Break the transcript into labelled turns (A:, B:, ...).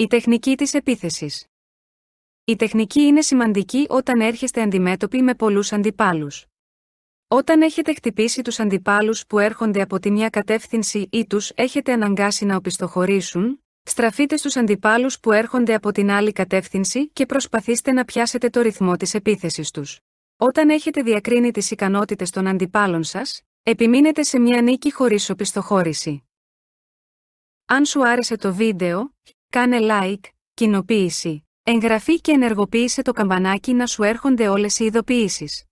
A: Η τεχνική της επίθεσης. Η τεχνική είναι σημαντική
B: όταν έρχεστε αντιμέτωποι με πολλούς αντιπάλους. Όταν έχετε χτυπήσει τους αντιπάλους που έρχονται από τη μια κατεύθυνση ή τους έχετε αναγκάσει να οπισθοχωρήσουν, στραφείτε στους αντιπάλους που έρχονται από την άλλη κατεύθυνση και προσπαθήστε να πιάσετε το ρυθμό της επίθεσης τους. Όταν έχετε διακρίνει τις ικανότητες των αντιπάλων σας, επιμείνετε σε μια νίκη χωρίς οπισθοχώρηση. Αν σου άρεσε το βίντεο, Κάνε like, κοινοποίηση, εγγραφή και ενεργοποίησε το καμπανάκι να
A: σου έρχονται όλες οι ειδοποιήσεις.